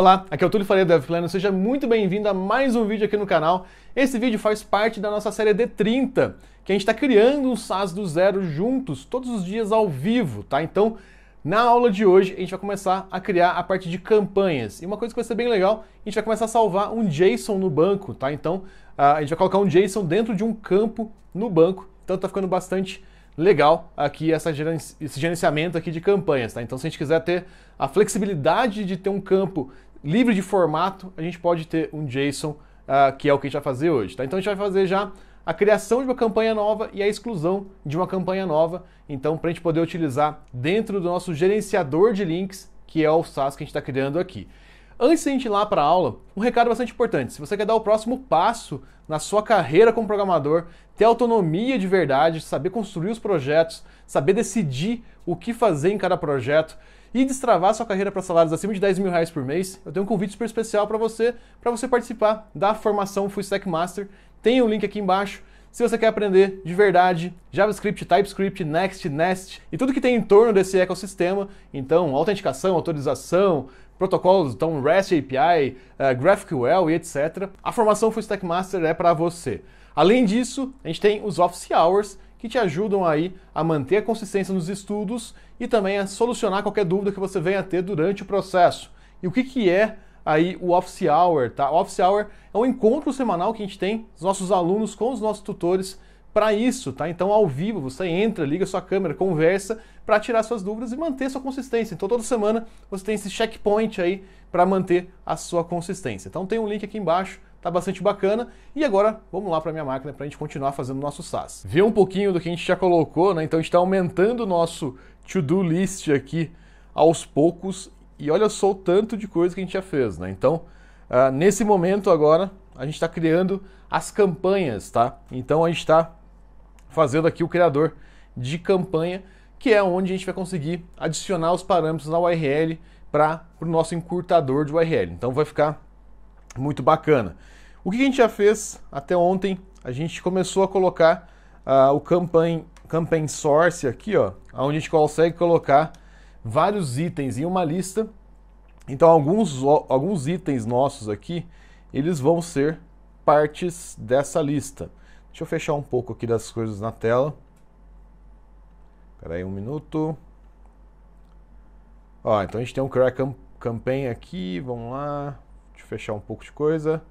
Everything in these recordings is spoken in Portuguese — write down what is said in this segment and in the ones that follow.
Olá, aqui é o Túlio Faria do DevPlano, seja muito bem-vindo a mais um vídeo aqui no canal. Esse vídeo faz parte da nossa série D30, que a gente está criando um SaaS do zero juntos, todos os dias ao vivo, tá? Então, na aula de hoje, a gente vai começar a criar a parte de campanhas. E uma coisa que vai ser bem legal, a gente vai começar a salvar um JSON no banco, tá? Então, ah, a gente vai colocar um JSON dentro de um campo no banco, então tá ficando bastante legal aqui essa esse gerenciamento aqui de campanhas, tá? Então, se a gente quiser ter a flexibilidade de ter um campo livre de formato, a gente pode ter um JSON, uh, que é o que a gente vai fazer hoje. Tá? Então a gente vai fazer já a criação de uma campanha nova e a exclusão de uma campanha nova. Então, para a gente poder utilizar dentro do nosso gerenciador de links, que é o SAS que a gente está criando aqui. Antes de a gente ir lá para a aula, um recado bastante importante. Se você quer dar o próximo passo na sua carreira como programador, ter autonomia de verdade, saber construir os projetos, saber decidir o que fazer em cada projeto, e destravar sua carreira para salários acima de 10 mil reais por mês, eu tenho um convite super especial para você, para você participar da formação Full Stack Master. Tem o um link aqui embaixo. Se você quer aprender de verdade JavaScript, TypeScript, Next, Nest e tudo que tem em torno desse ecossistema, então autenticação, autorização, protocolos, então REST API, uh, eh, GraphQL e etc. A formação Full Stack Master é para você. Além disso, a gente tem os Office Hours, que te ajudam aí a manter a consistência nos estudos e também a solucionar qualquer dúvida que você venha a ter durante o processo. E o que, que é aí o Office Hour, tá? O Office Hour é um encontro semanal que a gente tem, os nossos alunos com os nossos tutores para isso, tá? Então, ao vivo, você entra, liga sua câmera, conversa para tirar suas dúvidas e manter sua consistência. Então, toda semana você tem esse checkpoint aí para manter a sua consistência. Então, tem um link aqui embaixo tá bastante bacana. E agora vamos lá para minha máquina para a gente continuar fazendo o nosso SAS. Viu um pouquinho do que a gente já colocou, né? Então a gente está aumentando o nosso to-do list aqui aos poucos. E olha só o tanto de coisa que a gente já fez, né? Então, uh, nesse momento agora, a gente está criando as campanhas, tá? Então a gente está fazendo aqui o criador de campanha, que é onde a gente vai conseguir adicionar os parâmetros na URL para o nosso encurtador de URL. Então vai ficar muito bacana. O que a gente já fez até ontem? A gente começou a colocar uh, o campaign, campaign Source aqui, ó, onde a gente consegue colocar vários itens em uma lista. Então, alguns, alguns itens nossos aqui, eles vão ser partes dessa lista. Deixa eu fechar um pouco aqui das coisas na tela. Espera aí um minuto. Ó, então a gente tem um Crack Campaign aqui, vamos lá fechar um pouco de coisa.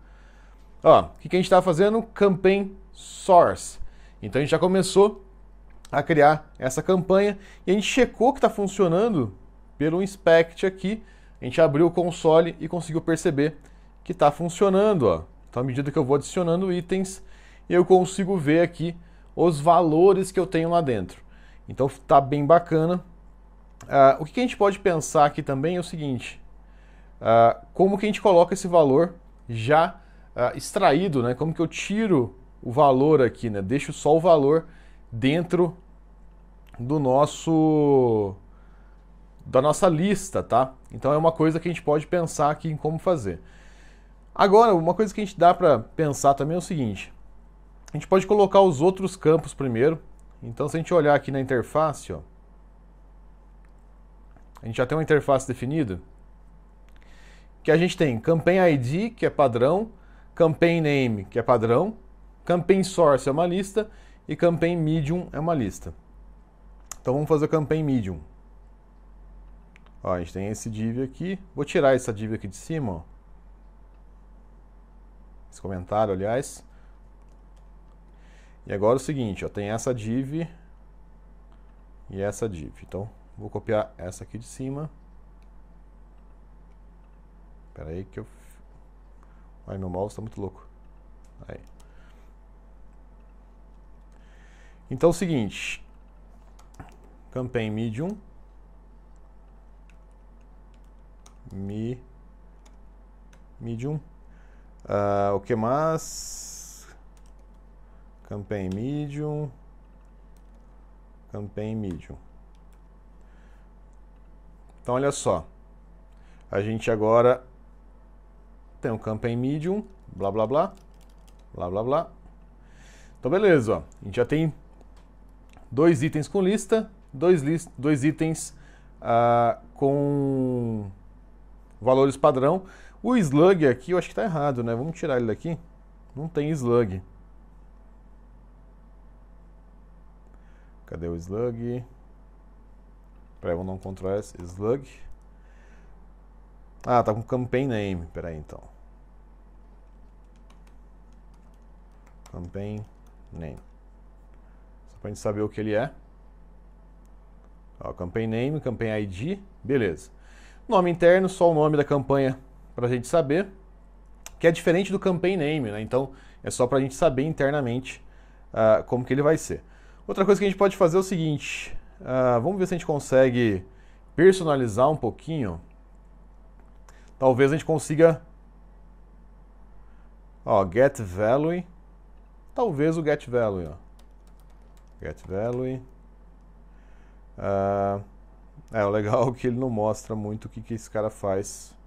Ó, o que, que a gente está fazendo? Campaign Source. Então a gente já começou a criar essa campanha e a gente checou que está funcionando pelo inspect aqui. A gente abriu o console e conseguiu perceber que está funcionando. Ó. Então, à medida que eu vou adicionando itens, eu consigo ver aqui os valores que eu tenho lá dentro. Então, está bem bacana. Uh, o que a gente pode pensar aqui também é o seguinte: uh, como que a gente coloca esse valor já uh, extraído, né? Como que eu tiro o valor aqui, né? Deixo só o valor dentro do nosso da nossa lista, tá? Então é uma coisa que a gente pode pensar aqui em como fazer. Agora, uma coisa que a gente dá para pensar também é o seguinte: a gente pode colocar os outros campos primeiro. Então, se a gente olhar aqui na interface, ó, a gente já tem uma interface definida que a gente tem Campaign ID, que é padrão, Campaign Name, que é padrão, Campaign Source é uma lista e Campaign Medium é uma lista. Então vamos fazer Campaign Medium. Ó, a gente tem esse div aqui. Vou tirar essa div aqui de cima. Ó. Esse comentário, aliás. E agora é o seguinte, ó, tem essa div e essa div. Então, vou copiar essa aqui de cima Pera aí que eu... Ai, meu mouse tá muito louco. Aí. Então é o seguinte. Campaign Medium. Mi... Medium. Uh, o que mais? Campaign Medium. Campaign Medium. Então, olha só. A gente agora tem o campaign medium, blá blá blá, blá blá blá. Então beleza, ó. a gente já tem dois itens com lista, dois, list, dois itens ah, com valores padrão. O slug aqui eu acho que está errado, né? Vamos tirar ele daqui. Não tem slug. Cadê o slug? Peraí, vamos dar um Ctrl S, slug. Ah, tá com campaign name. Pera aí, então. Campaign name. Só pra gente saber o que ele é. Ó, campaign name, campaign ID. Beleza. Nome interno, só o nome da campanha pra gente saber. Que é diferente do campaign name, né? Então, é só pra gente saber internamente uh, como que ele vai ser. Outra coisa que a gente pode fazer é o seguinte. Uh, vamos ver se a gente consegue personalizar um pouquinho Talvez a gente consiga. Ó, get value. Talvez o get value. Ó. Get value. Uh, é, o legal é que ele não mostra muito o que, que esse cara faz.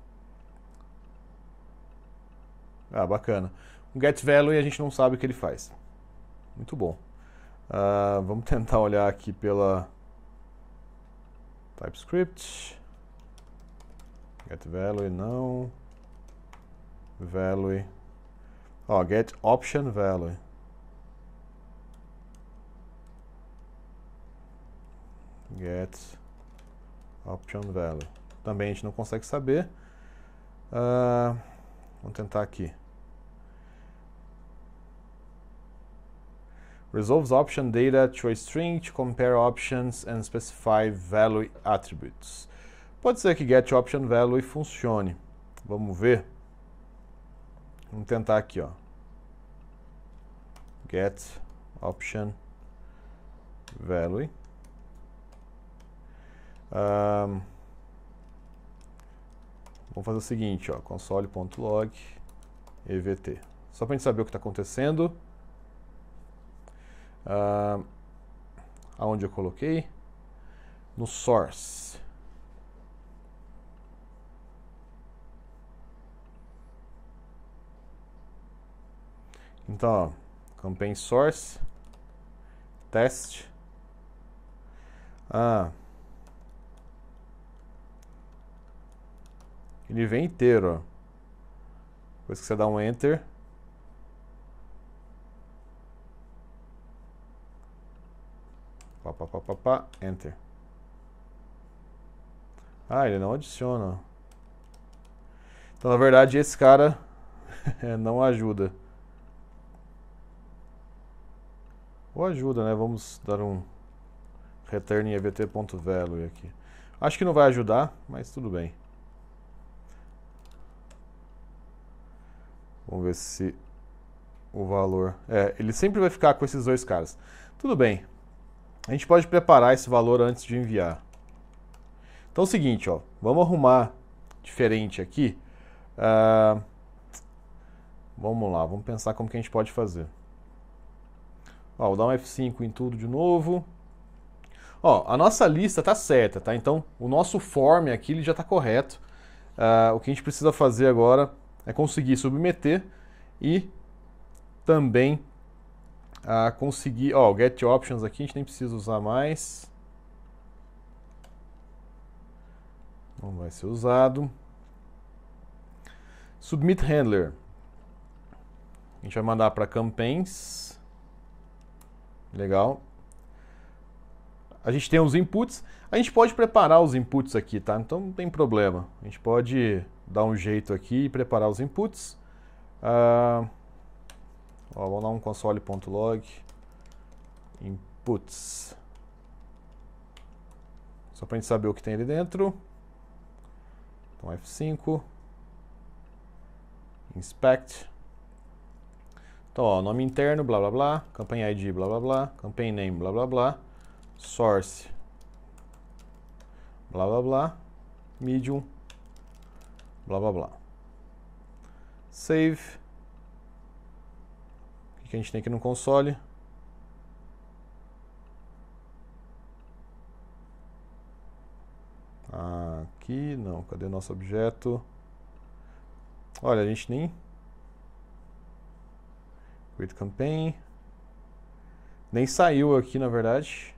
Ah, bacana. O get value a gente não sabe o que ele faz. Muito bom. Uh, vamos tentar olhar aqui pela TypeScript. Get value não. Value. Ó, oh, get option value. Get option value. Também a gente não consegue saber. Uh, vamos tentar aqui. resolves option data to a string to compare options and specify value attributes. Pode ser que get option value funcione. Vamos ver. Vamos tentar aqui, ó. Get option value. Um, vamos fazer o seguinte, ó, console.log evt. Só para a gente saber o que está acontecendo. aonde eu coloquei? No source. Então, ó, campaign source, test. Ah, ele vem inteiro, ó. Depois que você dá um enter, pá, pá, pá, pá, pá, enter. Ah, ele não adiciona. Então, na verdade, esse cara não ajuda. Ou ajuda, né? Vamos dar um return em evt.value aqui. Acho que não vai ajudar, mas tudo bem. Vamos ver se o valor... É, ele sempre vai ficar com esses dois caras. Tudo bem. A gente pode preparar esse valor antes de enviar. Então é o seguinte, ó. Vamos arrumar diferente aqui. Uh, vamos lá, vamos pensar como que a gente pode fazer. Ó, vou dar um F5 em tudo de novo. Ó, a nossa lista tá certa, tá? Então, o nosso form aqui ele já está correto. Uh, o que a gente precisa fazer agora é conseguir submeter e também uh, conseguir... Ó, o get options aqui a gente nem precisa usar mais. Não vai ser usado. Submit handler. A gente vai mandar para campaigns. Legal. A gente tem os inputs. A gente pode preparar os inputs aqui, tá? Então não tem problema. A gente pode dar um jeito aqui e preparar os inputs. Ah, ó, vou dar um console.log inputs. Só para a gente saber o que tem ali dentro. Então F5. Inspect. Então, ó, nome interno, blá blá blá, campanha ID, blá blá blá, campaign name, blá blá blá, source, blá blá blá, medium, blá blá blá. Save. O que a gente tem aqui no console? Aqui, não, cadê nosso objeto? Olha, a gente nem Create Campaign. Nem saiu aqui, na verdade.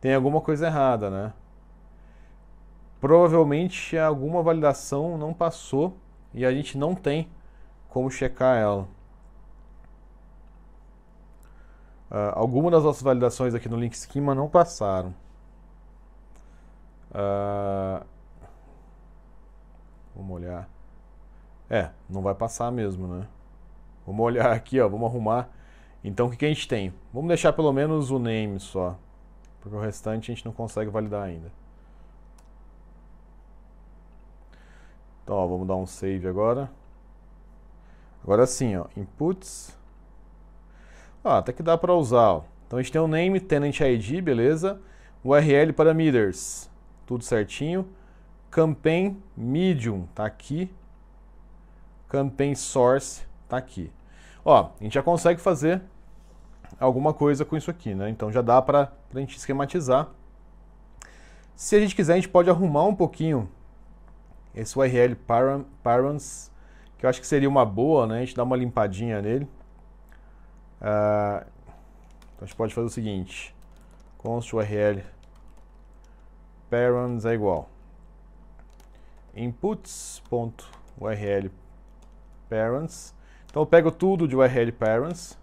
Tem alguma coisa errada, né? Provavelmente alguma validação não passou e a gente não tem como checar ela. Uh, ah, algumas das nossas validações aqui no Link Schema não passaram. Uh, vamos olhar. É, não vai passar mesmo, né? Vamos olhar aqui, ó, vamos arrumar. Então o que, que a gente tem? Vamos deixar pelo menos o name só, porque o restante a gente não consegue validar ainda. Então, ó, vamos dar um save agora. Agora sim, ó, inputs. Ah, até que dá para usar, ó. Então a gente tem o um name, tenant ID, beleza? URL para tudo certinho. Campaign medium, tá aqui. Campaign source, tá aqui. Ó, a gente já consegue fazer alguma coisa com isso aqui, né? Então já dá para a gente esquematizar. Se a gente quiser, a gente pode arrumar um pouquinho esse URL parents que eu acho que seria uma boa, né? A gente dá uma limpadinha nele. Ah, então a gente pode fazer o seguinte, const URL params é igual inputs.url parents então eu pego tudo de URL parents.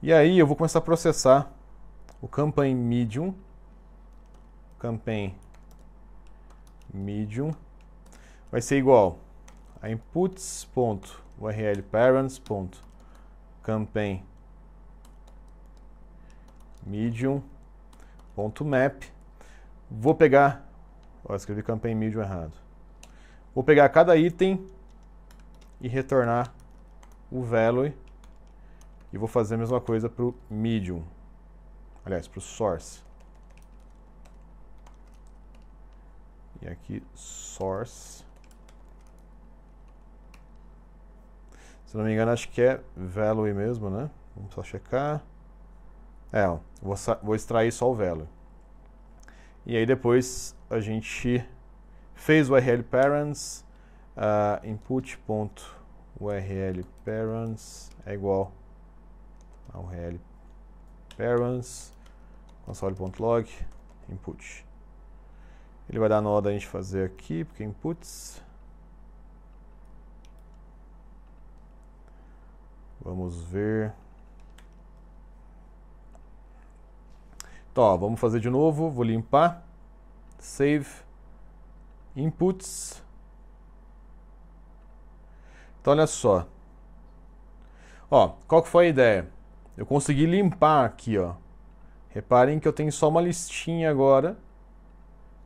E aí eu vou começar a processar o campaign medium. Campaign medium vai ser igual a inputs.urlparents.campaign medium.map. Vou pegar, ó, escrevi campaign medium errado. Vou pegar cada item e retornar o value e vou fazer a mesma coisa para o medium. Aliás, para o source. E aqui source. Se não me engano, acho que é value mesmo, né? Vamos só checar. É, ó, vou, vou extrair só o value. E aí depois a gente fez o URL parents uh, input. Ponto url parents é igual a url parents console.log input. Ele vai dar nó da gente fazer aqui, porque inputs. Vamos ver. Então, ó, vamos fazer de novo. Vou limpar. Save. Inputs. Então olha só. Ó, qual que foi a ideia? Eu consegui limpar aqui, ó. Reparem que eu tenho só uma listinha agora,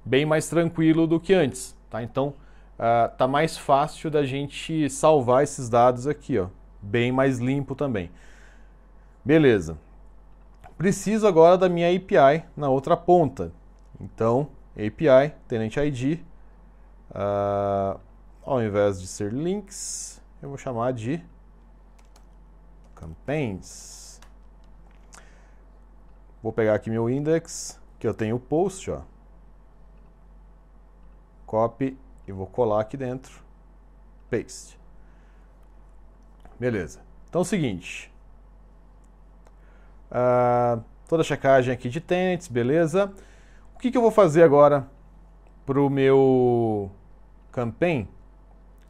bem mais tranquilo do que antes, tá? Então, uh, tá mais fácil da gente salvar esses dados aqui, ó. Bem mais limpo também. Beleza. Preciso agora da minha API na outra ponta. Então, API, tenant ID, uh, ah, ao invés de ser links, eu vou chamar de campaigns. Vou pegar aqui meu index, que eu tenho o post, ó. Copy e vou colar aqui dentro. Paste. Beleza. Então é o seguinte. Uh, toda a checagem aqui de tenants, beleza. O que, que eu vou fazer agora para o meu campaign?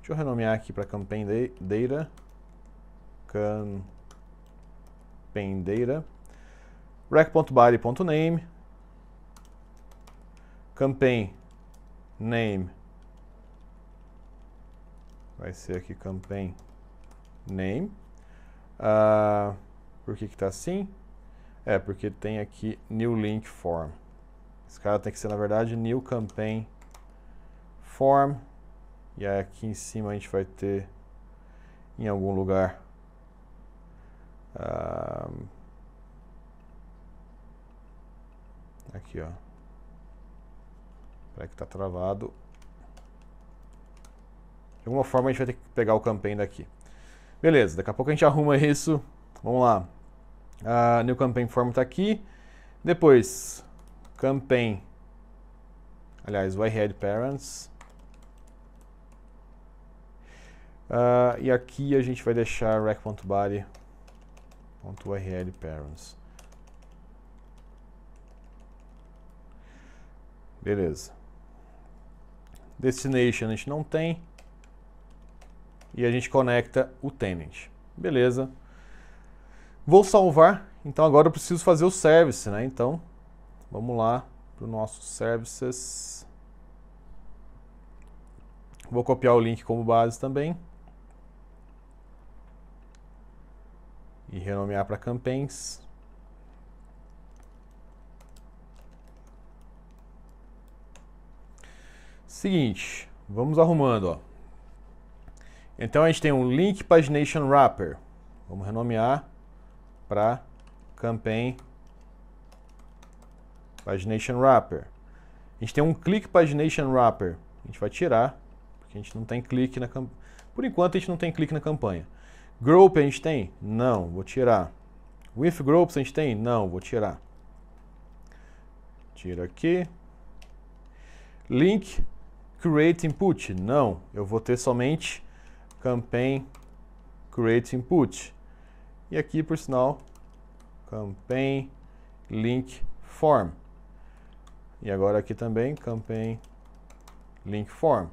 Deixa eu renomear aqui para Campendeira. data. Rec.body.name. Campaign name. Vai ser aqui campaign name. Uh, por que está assim? É, porque tem aqui new link form. Esse cara tem que ser, na verdade, new campaign form. E aí aqui em cima a gente vai ter em algum lugar ah, aqui ó para que tá travado de alguma forma a gente vai ter que pegar o campaign daqui beleza daqui a pouco a gente arruma isso vamos lá ah, new campaign form está aqui depois campaign aliás o parents Uh, e aqui a gente vai deixar rack.body.url parents. Beleza. Destination a gente não tem. E a gente conecta o tenant. Beleza. Vou salvar. Então agora eu preciso fazer o service, né? Então, vamos lá para o nosso services. Vou copiar o link como base também. e renomear para campanhas. Seguinte, vamos arrumando. Ó. Então a gente tem um link pagination wrapper. Vamos renomear para campaign pagination wrapper. A gente tem um click pagination wrapper. A gente vai tirar, porque a gente não tem clique na campanha. Por enquanto a gente não tem clique na campanha. Group a gente tem? Não, vou tirar. With groups a gente tem? Não, vou tirar. Tira aqui. Link create input? Não, eu vou ter somente campaign create input. E aqui, por sinal, campaign link form. E agora aqui também, campaign link form.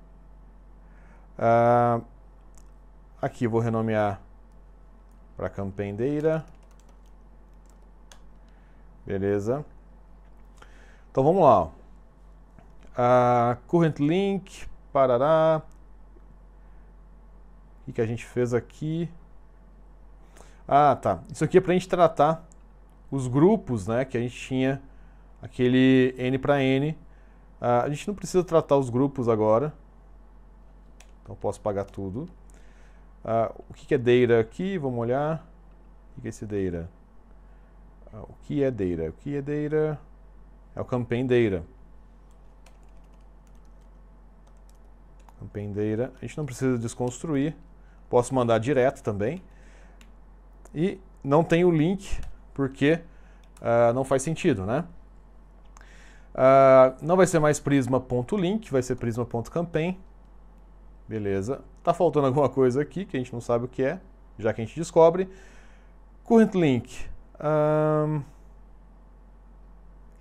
Uh, aqui vou renomear para Campendeira. Beleza. Então vamos lá. Uh, current link, parará. O que, que a gente fez aqui? Ah, tá. Isso aqui é para a gente tratar os grupos, né? Que a gente tinha aquele N para N. Uh, a gente não precisa tratar os grupos agora. Então posso pagar tudo. Ah, o que é Deira aqui? Vamos olhar. O que é esse Deira? Ah, o que é Deira? O que é data? É o Campaign Deira. Campaign Deira. A gente não precisa desconstruir. Posso mandar direto também. E não tem o link, porque ah, não faz sentido, né? Uh, não vai ser mais prisma.link, vai ser prisma.campaign. Beleza. Está faltando alguma coisa aqui que a gente não sabe o que é, já que a gente descobre. Current link. Um...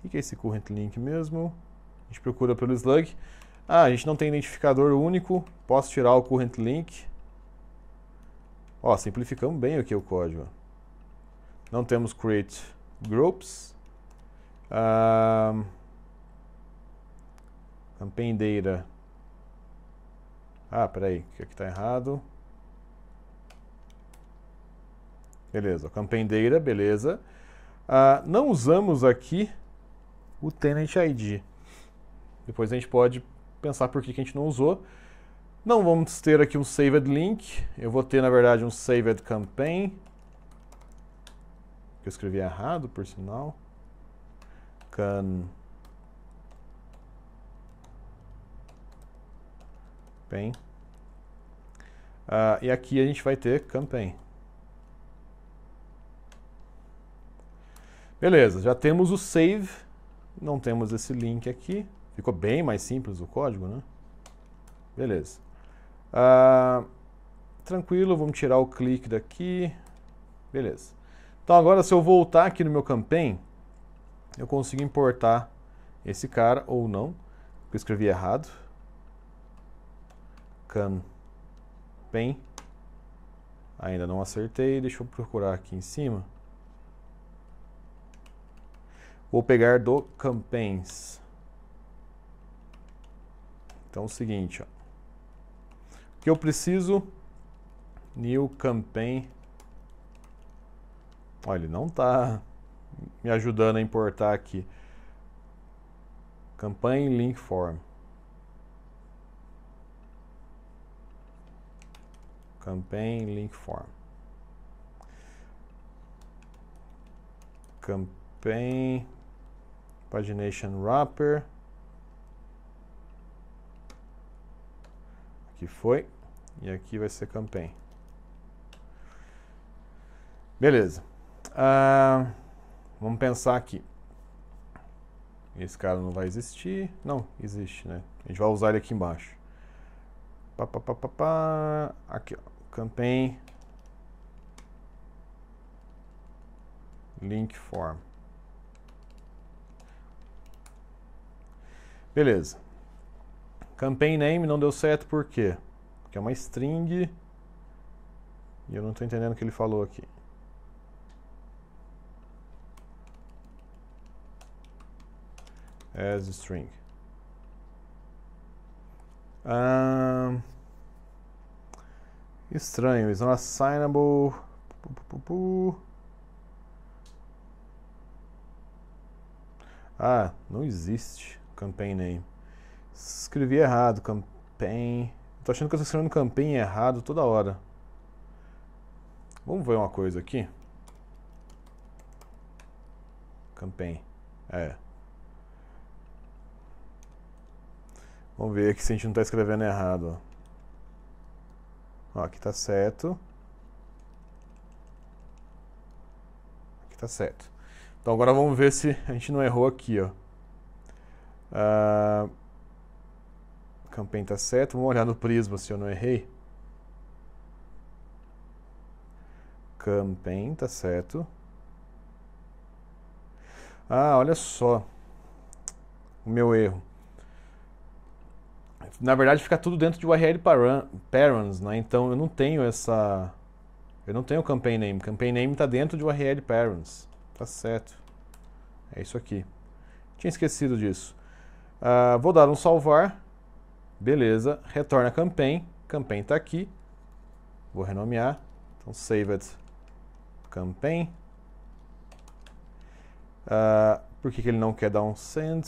O que é esse current link mesmo? A gente procura pelo slug. Ah, a gente não tem identificador único. Posso tirar o current link. Ó, simplificamos bem aqui o código. Não temos create groups. Um... Campaign data. Ah, peraí, o que aqui é está errado? Beleza, campendeira, beleza. Ah, não usamos aqui o tenant ID. Depois a gente pode pensar por que, que a gente não usou. Não vamos ter aqui um saved link. Eu vou ter, na verdade, um saved campaign. Que eu escrevi errado, por sinal. Can Campaign. Uh, e aqui a gente vai ter Campaign. Beleza, já temos o save. Não temos esse link aqui. Ficou bem mais simples o código, né? Beleza. Uh, tranquilo, vamos tirar o clique daqui. Beleza. Então agora se eu voltar aqui no meu campaign, eu consigo importar esse cara ou não, porque eu escrevi errado. Campaign. Ainda não acertei, deixa eu procurar aqui em cima. Vou pegar do Campaigns. Então é o seguinte, ó. O que eu preciso? New Campaign. Olha, ele não está me ajudando a importar aqui. Campaign Link Form. campaign link form campaign pagination wrapper aqui foi e aqui vai ser campaign beleza uh, vamos pensar aqui esse cara não vai existir não existe né a gente vai usar ele aqui embaixo Pá, pá, pá, pá, pá. Aqui, ó. Campaign. Link form. Beleza. Campaign name não deu certo por quê? Porque é uma string. E eu não estou entendendo o que ele falou aqui. As string. Ah, estranho, is not é assignable. Ah, não existe campaign name. Escrevi errado, campaign. Tô achando que eu tô escrevendo campaign errado toda hora. Vamos ver uma coisa aqui. Campaign. É. Vamos ver aqui se a gente não está escrevendo errado. Ó, aqui está certo. Aqui está certo. Então agora vamos ver se a gente não errou aqui, ó. Ah, campaign está certo. Vamos olhar no prisma se eu não errei. Campaign está certo. Ah, olha só. O meu erro na verdade fica tudo dentro de URL parents, né? Então eu não tenho essa eu não tenho campaign name. Campaign name está dentro de URL parents. Tá certo. É isso aqui. Tinha esquecido disso. Uh, vou dar um salvar. Beleza. Retorna campaign. Campaign está aqui. Vou renomear. Então save it campaign. Uh, por que, que ele não quer dar um send?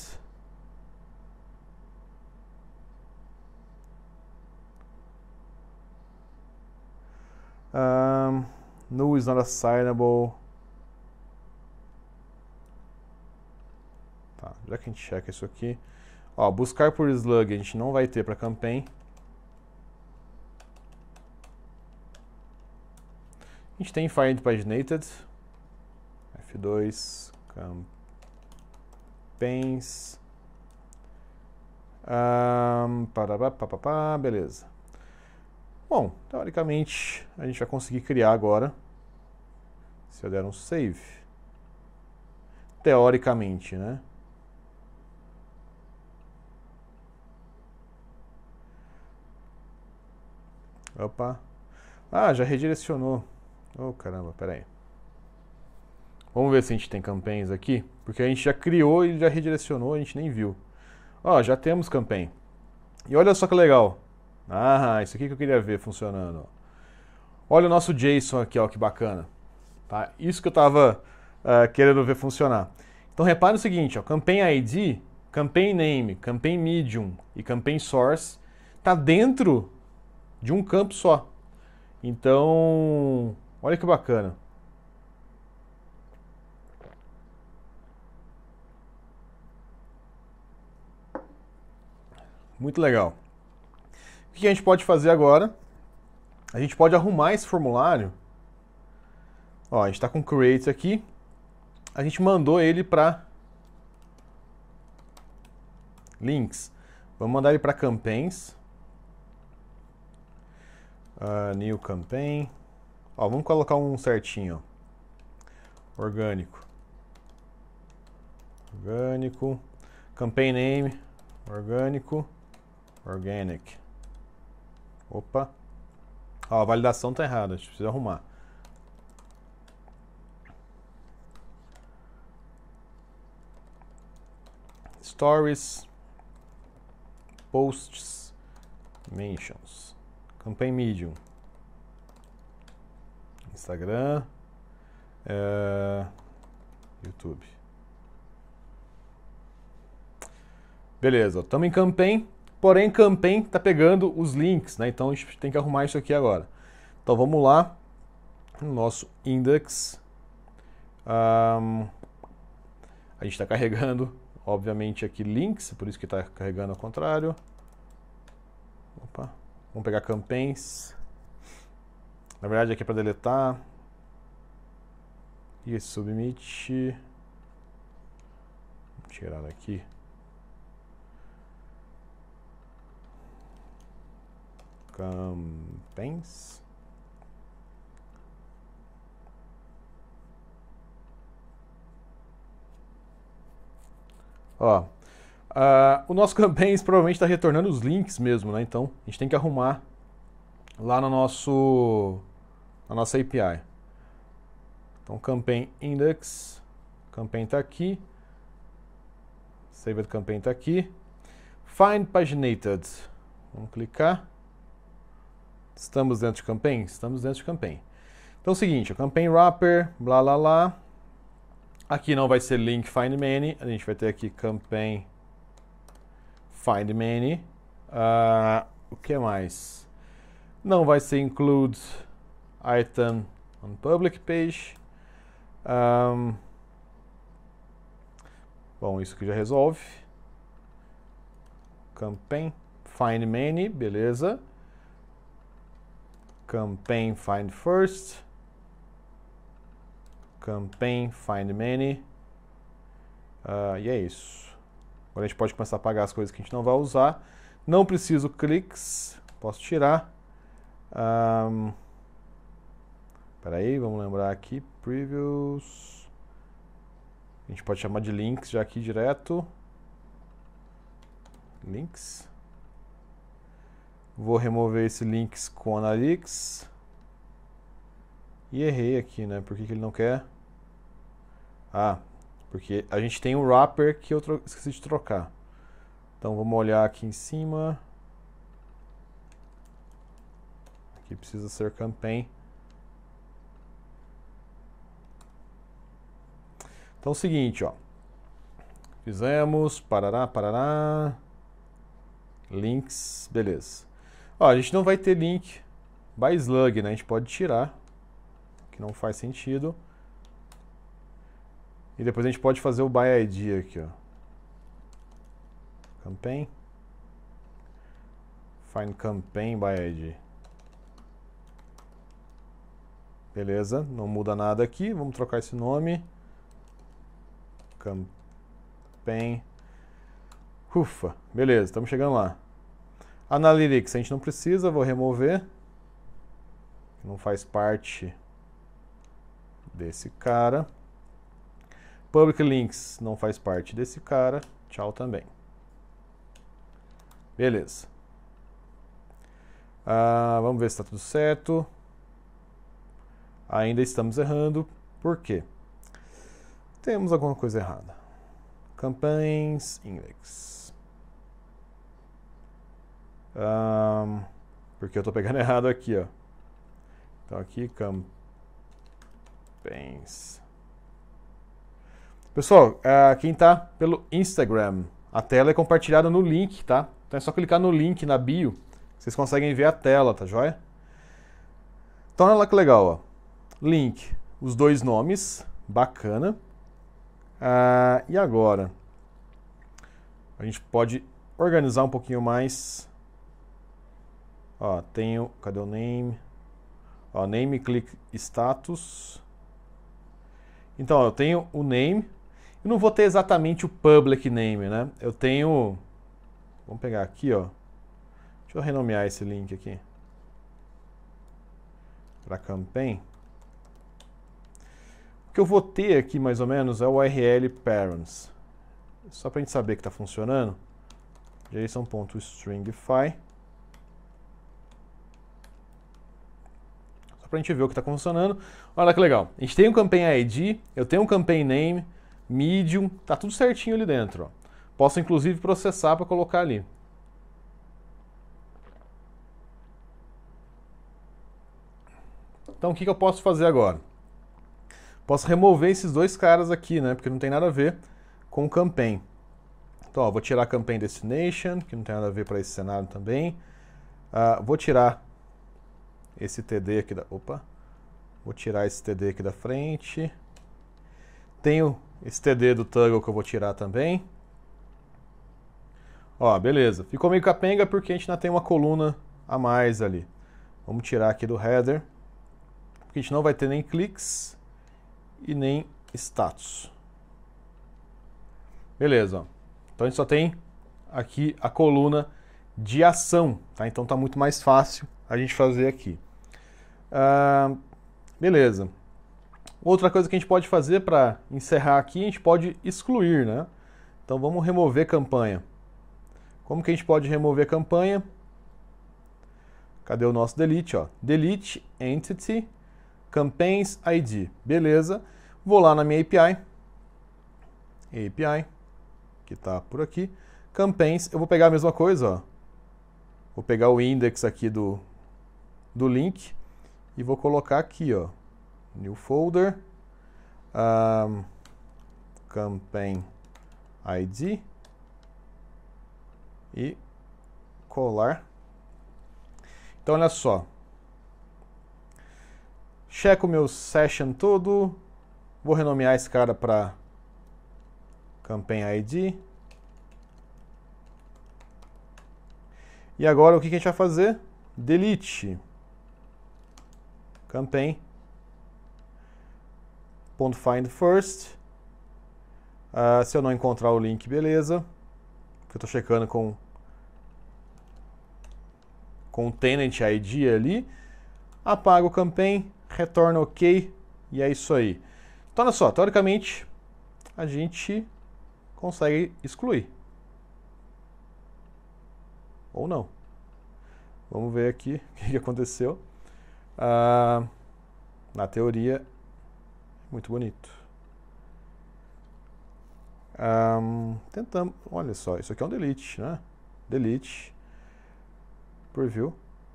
Um, no is not assignable. Tá, já que a gente checa isso aqui. Ó, buscar por slug a gente não vai ter para campaign. A gente tem find paginated. F2 campaigns. Um, pa pa, beleza. Bom, teoricamente a gente vai conseguir criar agora, se eu der um save. Teoricamente, né? Opa. Ah, já redirecionou. Oh, caramba, pera aí. Vamos ver se a gente tem campanhas aqui. Porque a gente já criou e já redirecionou, a gente nem viu. Ó, já temos campanha. E olha só que legal. Ah, isso aqui que eu queria ver funcionando. Olha o nosso JSON aqui, ó, que bacana. Tá? Isso que eu estava uh, é, querendo ver funcionar. Então repare o seguinte, ó, Campaign ID, Campaign Name, Campaign Medium e Campaign Source está dentro de um campo só. Então, olha que bacana. Muito legal. O que a gente pode fazer agora? A gente pode arrumar esse formulário. Ó, a gente está com create aqui. A gente mandou ele para links. Vamos mandar ele para campaigns. Uh, new campaign. Ó, vamos colocar um certinho. Ó. Orgânico. Orgânico. Campaign name. Orgânico. Organic. Opa. Ó, a validação tá errada, a gente precisa arrumar. Stories, Posts, Mentions, Campaign Medium, Instagram, é, YouTube. Beleza, estamos em campaign. Porém, Campaign está pegando os links, né? Então a gente tem que arrumar isso aqui agora. Então vamos lá. No nosso index. Um, a gente está carregando, obviamente, aqui links, por isso que está carregando ao contrário. Opa. Vamos pegar campaigns. Na verdade, aqui é para deletar. E submit. Vou tirar daqui. Camtens. Ó, uh, o nosso campaigns provavelmente está retornando os links mesmo, né? Então, a gente tem que arrumar lá no nosso, na nossa API. Então, Campaign Index, Campaign está aqui, Saved Campaign está aqui. Find Paginated, vamos clicar. Estamos dentro de campaign? Estamos dentro de campaign. Então é o seguinte, o campaign wrapper, blá blá blá. Aqui não vai ser link find many, a gente vai ter aqui campaign find many. Uh, o que mais? Não vai ser include item on public page. Um, bom, isso que já resolve. Campaign find many, beleza campaign find first, campaign find many, uh, e é isso. Agora a gente pode começar a pagar as coisas que a gente não vai usar. Não preciso cliques, posso tirar. Um, peraí, vamos lembrar aqui, previews, a gente pode chamar de links já aqui direto, links, Vou remover esse links com Analytics. E errei aqui, né? Por que, que ele não quer? Ah, porque a gente tem um wrapper que eu esqueci de trocar. Então vamos olhar aqui em cima. Aqui precisa ser campaign. Então é o seguinte, ó. Fizemos, parará, parará. Links, beleza. Ó, a gente não vai ter link by slug, né? A gente pode tirar, que não faz sentido. E depois a gente pode fazer o by ID aqui, ó. Campaign. Find campaign by ID. Beleza, não muda nada aqui. Vamos trocar esse nome. Campaign. Ufa, beleza, estamos chegando lá. Analytics, a gente não precisa, vou remover. Não faz parte desse cara. Public Links não faz parte desse cara. Tchau também. Beleza. Ah, vamos ver se está tudo certo. Ainda estamos errando. Por quê? Temos alguma coisa errada. Campanhas Index. Um, porque eu estou pegando errado aqui, ó. Então aqui, campaigns. Pessoal, uh, quem está pelo Instagram, a tela é compartilhada no link, tá? Então é só clicar no link na bio, vocês conseguem ver a tela, tá joia? Então olha lá que legal, ó. Link, os dois nomes, bacana. Uh, e agora? A gente pode organizar um pouquinho mais Ó, tenho, cadê o name? Ó, name, click status. Então, eu tenho o name. Eu não vou ter exatamente o public name, né? Eu tenho, vamos pegar aqui, ó. Deixa eu renomear esse link aqui. Para campaign. O que eu vou ter aqui, mais ou menos, é o URL parents. Só para a gente saber que está funcionando. JSON.stringify. para a gente ver o que está funcionando. Olha que legal. A gente tem um Campaign ID, eu tenho um Campaign Name, Medium, tá tudo certinho ali dentro. Ó. Posso inclusive processar para colocar ali. Então o que, que eu posso fazer agora? Posso remover esses dois caras aqui, né? Porque não tem nada a ver com o Campaign. Então, ó, vou tirar a Campaign Destination, que não tem nada a ver para esse cenário também. Uh, vou tirar esse TD aqui da... Opa! Vou tirar esse TD aqui da frente. Tenho esse TD do Tuggle que eu vou tirar também. Ó, beleza. Ficou meio capenga porque a gente ainda tem uma coluna a mais ali. Vamos tirar aqui do header. Porque a gente não vai ter nem cliques e nem status. Beleza, Então a gente só tem aqui a coluna de ação, tá? Então tá muito mais fácil a gente fazer aqui. Ah, beleza. Outra coisa que a gente pode fazer para encerrar aqui, a gente pode excluir, né? Então vamos remover campanha. Como que a gente pode remover campanha? Cadê o nosso delete? Ó? Delete Entity Campaigns ID. Beleza. Vou lá na minha API. API, que está por aqui. Campaigns, eu vou pegar a mesma coisa. Ó. Vou pegar o index aqui do, do link e vou colocar aqui, ó, new folder, um, campaign ID e colar. Então, olha só. Checo meu session todo. Vou renomear esse cara para campaign ID. E agora o que a gente vai fazer? Delete campaign ponto find first uh, se eu não encontrar o link beleza que eu estou checando com com o tenant ID ali apago o campaign retorna ok e é isso aí então olha só teoricamente a gente consegue excluir ou não vamos ver aqui o que aconteceu ah, na teoria, muito bonito. tentamos, olha só, isso aqui é um delete, né? Delete, preview,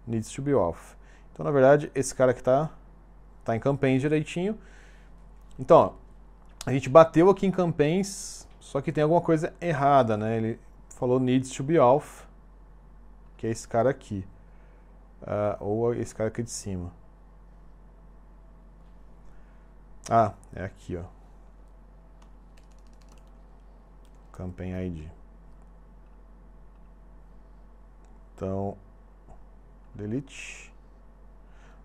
needs to be off. Então, na verdade, esse cara que está tá em campaign direitinho. Então, a gente bateu aqui em campaigns, só que tem alguma coisa errada, né? Ele falou needs to be off, que é esse cara aqui uh, ou esse cara aqui de cima. Ah, é aqui, ó. Campaign ID. Então, delete.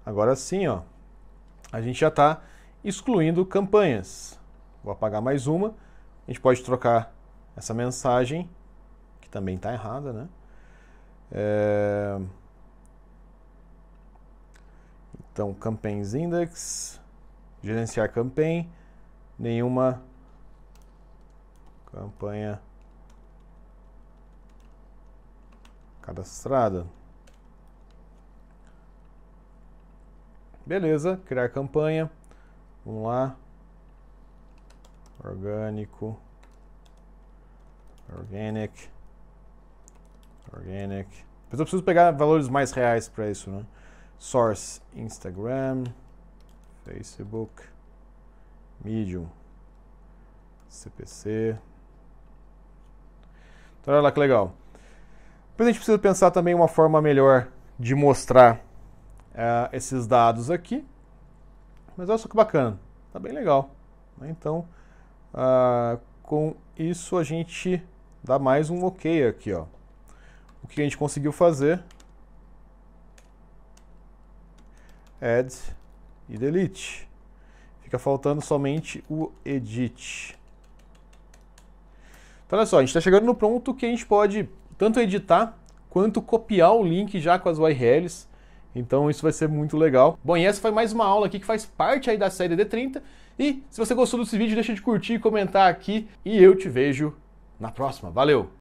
Agora sim, ó. A gente já está excluindo campanhas. Vou apagar mais uma. A gente pode trocar essa mensagem, que também está errada, né? É... Então, Campaigns Index, gerenciar campaign, nenhuma campanha cadastrada. Beleza, criar campanha. Vamos lá. Orgânico. Organic. Organic. Mas eu preciso pegar valores mais reais para isso, né? Source, Instagram, Facebook, Medium, CPC. Então olha lá que legal. Depois a gente precisa pensar também uma forma melhor de mostrar uh, esses dados aqui. Mas olha só que bacana, tá bem legal. Né? Então, uh, com isso a gente dá mais um ok aqui, ó. O que a gente conseguiu fazer add e delete. Fica faltando somente o edit. Então, olha só, a gente está chegando no ponto que a gente pode tanto editar quanto copiar o link já com as URLs. Então isso vai ser muito legal. Bom, e essa foi mais uma aula aqui que faz parte aí da série D30. E se você gostou desse vídeo, deixa de curtir e comentar aqui. E eu te vejo na próxima. Valeu!